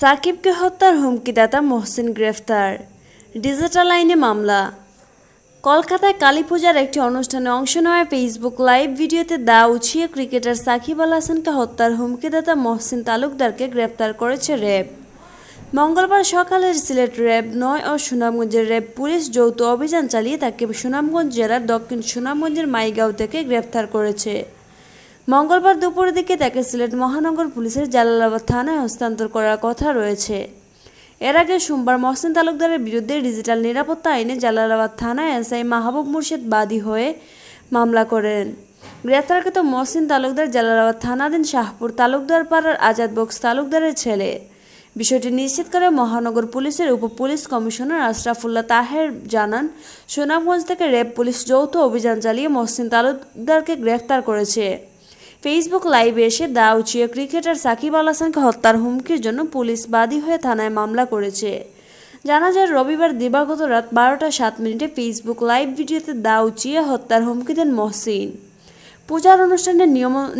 সাকিবকে হত্যার হুমকিদাতা মোহসিন গ্রেফতার ডিজিটাল আইনে মামলা কলকাতায় কালী পূজার একটি অনুষ্ঠানে অংশ নেওয়ায় ফেসবুক লাইভ ভিডিওতে দা উছিয়ে ক্রিকেটার সাকিব আল হাসানকে হত্যার হুমকিদাতা মহসিন তালুকদারকে গ্রেপ্তার করেছে র্যাব মঙ্গলবার সকালে সিলেট র্যাব নয় ও সুনামগঞ্জের র্যাব পুলিশ যৌথ অভিযান চালিয়ে তাকে সুনামগঞ্জ জেলার দক্ষিণ সুনামগঞ্জের মাইগাঁও থেকে গ্রেপ্তার করেছে মঙ্গলবার দুপুরের দিকে তাকে সিলেট মহানগর পুলিশের জালালাবাদ থানায় হস্তান্তর করার কথা রয়েছে এর আগে সোমবার মহসিন তালুকদারের বিরুদ্ধে ডিজিটাল নিরাপত্তা আইনে জালালাবাদ থানায় এসআই মাহবুব মুর্শিদ বাদী হয়ে মামলা করেন গ্রেফতারকৃত মহসিন তালুকদার জালালাবাদ থানাধীন শাহপুর তালুকদার পাড়ার আজাদ বক্স তালুকদারের ছেলে বিষয়টি নিশ্চিত করে মহানগর পুলিশের উপ পুলিশ কমিশনার আশরাফুল্লাহ তাহের জানান সুনামগঞ্জ থেকে র্যাব পুলিশ যৌথ অভিযান চালিয়ে মহসিন তালুকদারকে গ্রেফতার করেছে ফেসবুক লাইভে এসে দাউচিয়া ক্রিকেটার সাকিব আল হাসানকে হত্যার হুমকির জন্য পুলিশ বাদী হয়ে থানায় মামলা করেছে জানা যায় রবিবার দিবাগত রাত বারোটা সাত মিনিটে ফেসবুক লাইভ ভিডিওতে দাউচিয়া হত্যার হুমকি দেন মহসিন পূজার অনুষ্ঠানে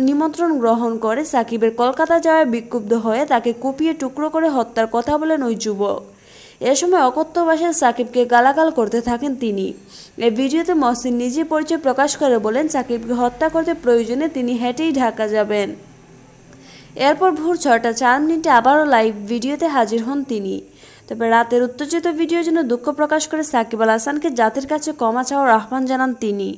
নিমন্ত্রণ গ্রহণ করে সাকিবের কলকাতা যাওয়ায় বিক্ষুব্ধ হয়ে তাকে কুপিয়ে টুকরো করে হত্যার কথা বলেন ওই যুবক এ সময় অকথ্য সাকিবকে গালাগাল করতে থাকেন তিনি এ ভিডিওতে মহসিন নিজে পরিচয় প্রকাশ করে বলেন সাকিবকে হত্যা করতে প্রয়োজনে তিনি হেঁটেই ঢাকা যাবেন এরপর ভোর ছটা চার মিনিটে আবারও লাইভ ভিডিওতে হাজির হন তিনি তবে রাতের উত্তেজিত ভিডিওর জন্য দুঃখ প্রকাশ করে সাকিব আল হাসানকে জাতির কাছে ক্ষমা চাওয়ার আহ্বান জানান তিনি